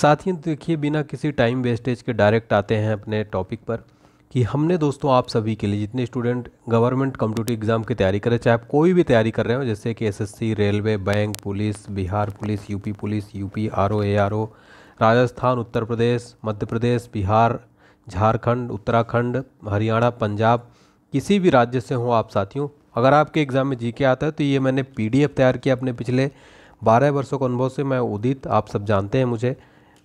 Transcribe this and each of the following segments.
साथियों देखिए बिना किसी टाइम वेस्टेज के डायरेक्ट आते हैं अपने टॉपिक पर कि हमने दोस्तों आप सभी के लिए जितने स्टूडेंट गवर्नमेंट कम्पिटेटिव एग्ज़ाम की तैयारी करें चाहे आप कोई भी तैयारी कर रहे हो जैसे कि SSC, railway bank police Bihar police UP police UP R O Rajasthan Uttar Pradesh Madhya Pradesh Bihar Jharkhand Uttarakhand Haryana Punjab किसी भी राज्य से हों आप साथियों अगर आपके एग्ज़ाम में जी के आता है तो ये मैंने पी तैयार किया अपने पिछले बारह वर्षों के अनुभव से मैं उदित आप सब जानते हैं मुझे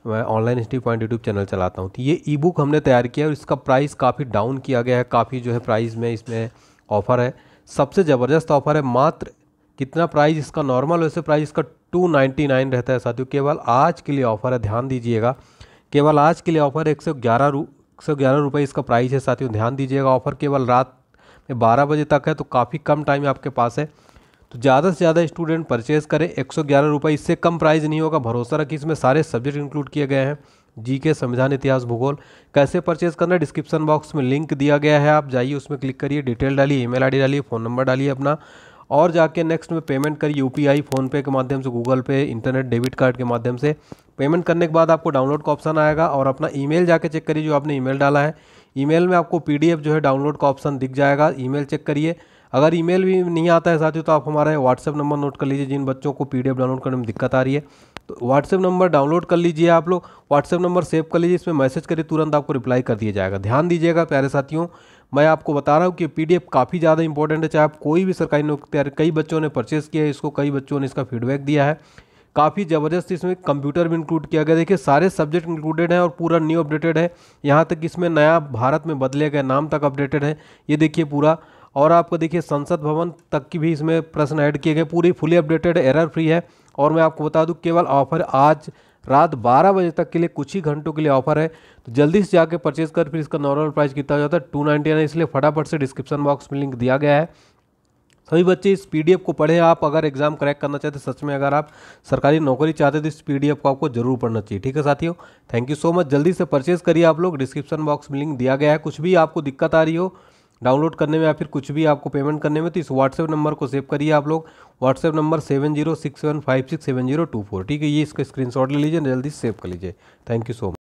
मैं online history point YouTube channel चलाता हूँ तो ये ई बुक हमने तैयार किया और इसका प्राइस काफ़ी डाउन किया गया है काफ़ी जो है प्राइस में इसमें ऑफ़र है सबसे ज़बरदस्त ऑफ़र है मात्र कितना प्राइस इसका नॉर्मल वैसे प्राइस इसका टू नाइन्टी नाइन रहता है साथियों केवल आज के लिए ऑफ़र है ध्यान दीजिएगा केवल आज के लिए ऑफ़र एक सौ ग्यारह रु एक सौ ग्यारह रुपये इसका प्राइस है साथियों ध्यान दीजिएगा ऑफ़र केवल रात में बारह बजे तक है तो काफ़ी कम टाइम आपके पास है तो ज़्यादा से ज़्यादा स्टूडेंट परचेज़ करें एक सौ इससे कम प्राइस नहीं होगा भरोसा रखिए इसमें सारे सब्जेक्ट इंक्लूड किए गए हैं जी के संविधान इतिहास भूगोल कैसे परचेज करना डिस्क्रिप्शन बॉक्स में लिंक दिया गया है आप जाइए उसमें क्लिक करिए डिटेल डालिए ईमेल आईडी डालिए फ़ोन नंबर डालिए अपना और जाके नेक्स्ट में पेमेंट करिए यू पी फ़ोनपे के माध्यम से गूगल पे इंटरनेट डेबिट कार्ड के माध्यम से पेमेंट करने के बाद आपको डाउनलोड का ऑप्शन आएगा और अपना ई मेल चेक करिए जो आपने ईमेल डाला है ई में आपको पी जो है डाउनलोड का ऑप्शन दिख जाएगा ई चेक करिए अगर ईमेल भी नहीं आता है साथियों तो आप हमारा व्हाट्सअप नंबर नोट कर लीजिए जिन बच्चों को पी डाउनलोड करने में दिक्कत आ रही है तो व्हाट्सअप नंबर डाउनलोड कर लीजिए आप लोग व्हाट्सअप नंबर सेव कर लीजिए इसमें मैसेज करिए तुरंत आपको रिप्लाई कर दिया जाएगा ध्यान दीजिएगा प्यारे साथियों मैं आपको बता रहा हूँ कि पीडीएफ काफ़ी ज़्यादा इंपॉर्टेंट है चाहे आप कोई भी सरकारी नौकरी कई बच्चों ने परचेस किया है इसको कई बच्चों ने इसका फीडबैक दिया है काफ़ी ज़बरदस्त इसमें कंप्यूटर भी इंक्लूड किया गया देखिए सारे सब्जेक्ट इंक्लूडेड हैं और पूरा न्यू अपडेटेड है यहाँ तक इसमें नया भारत में बदले गए नाम तक अपडेटेड है ये देखिए पूरा और आपको देखिए संसद भवन तक की भी इसमें प्रश्न ऐड किए गए पूरी फुली अपडेटेड एरर फ्री है और मैं आपको बता दूं केवल ऑफर आज रात 12 बजे तक के लिए कुछ ही घंटों के लिए ऑफर है तो जल्दी से जाके परचेज कर फिर इसका नॉर्मल प्राइस कितना जाता है टू नाइन्टी नाइन इसलिए फटाफट से डिस्क्रिप्शन बॉक्स में लिंक दिया गया है सभी बच्चे इस एफ को पढ़ें आप अगर एग्ज़ाम क्रैक करना चाहते सच में अगर आप सरकारी नौकरी चाहते तो इस एफ को आपको जरूर पढ़ना चाहिए ठीक है साथियों थैंक यू सो मच जल्दी से परचेज़ करिए आप लोग डिस्क्रिप्शन बॉक्स में लिंक दिया गया है कुछ भी आपको दिक्कत आ रही हो डाउनलोड करने में या फिर कुछ भी आपको पेमेंट करने में तो इस व्हाट्सएप नंबर को सेव करिए आप लोग WhatsApp number seven zero six seven five six seven zero two four ठीक है ये इसका स्क्रीनशॉट ले लीजिए जल्दी सेव कर लीजिए थैंक यू सो मच